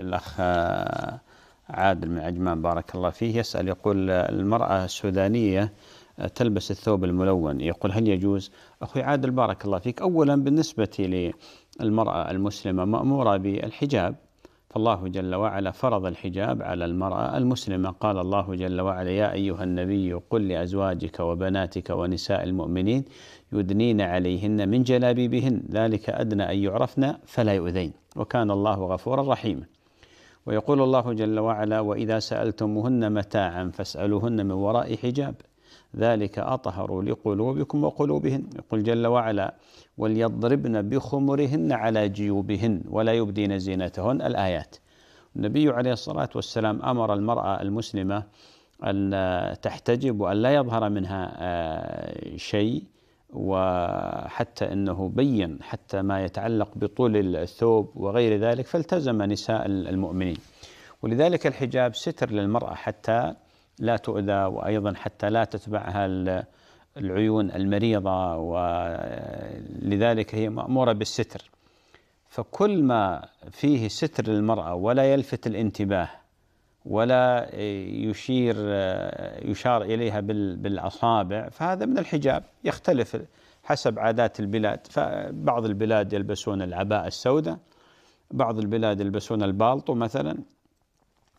الأخ آه، عادل من عجمان بارك الله فيه يسأل يقول آه، المرأة السودانية آه، تلبس الثوب الملون يقول هل يجوز أخوي عادل بارك الله فيك أولا بالنسبة للمرأة المسلمة مأمورة بالحجاب فالله جل وعلا فرض الحجاب على المرأة المسلمة قال الله جل وعلا يا أيها النبي قل لأزواجك وبناتك ونساء المؤمنين يدنين عليهن من جلابيبهن ذلك أدنى أن يعرفن فلا يؤذين وكان الله غفورا رحيما ويقول الله جل وعلا واذا سالتموهن متاعا فاسالوهن من وراء حجاب ذلك اطهر لقلوبكم وقلوبهن يقول جل وعلا وليضربن بخمرهن على جيوبهن ولا يبدين زينتهن الايات النبي عليه الصلاه والسلام امر المراه المسلمه أن تحتجب وأن لا يظهر منها آه، شيء وحتى انه بين حتى ما يتعلق بطول الثوب وغير ذلك فالتزم نساء المؤمنين. ولذلك الحجاب ستر للمراه حتى لا تؤذى وايضا حتى لا تتبعها العيون المريضه ولذلك هي ماموره بالستر. فكل ما فيه ستر للمراه ولا يلفت الانتباه ولا يشير يشار اليها بالاصابع فهذا من الحجاب يختلف حسب عادات البلاد فبعض البلاد يلبسون العباءة السوداء بعض البلاد يلبسون البالطو مثلا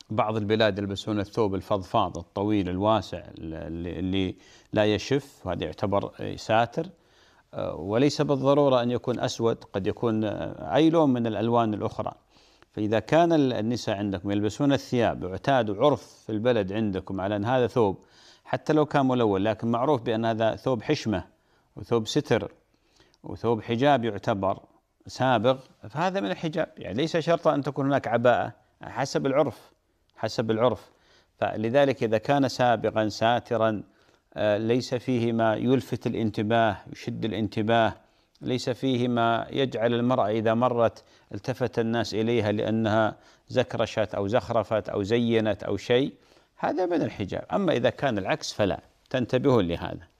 بعض البلاد يلبسون الثوب الفضفاض الطويل الواسع اللي لا يشف وهذا يعتبر ساتر آه، وليس بالضرورة أن يكون أسود قد يكون أي لون من الألوان الأخرى فإذا كان النساء عندكم يلبسون الثياب اعتاد عرف في البلد عندكم على أن هذا ثوب حتى لو كان ملون لكن معروف بأن هذا ثوب حشمة وثوب ستر وثوب حجاب يعتبر سابغ فهذا من الحجاب يعني ليس شرطا أن تكون هناك عباءة حسب العرف حسب العرف فلذلك إذا كان سابغا ساترا آه، ليس فيه ما يلفت الانتباه يشد الانتباه ليس فيه ما يجعل المرأة إذا مرت التفت الناس إليها لأنها زكرشت أو زخرفت أو زينت أو شيء هذا من الحجاب أما إذا كان العكس فلا تنتبهون لهذا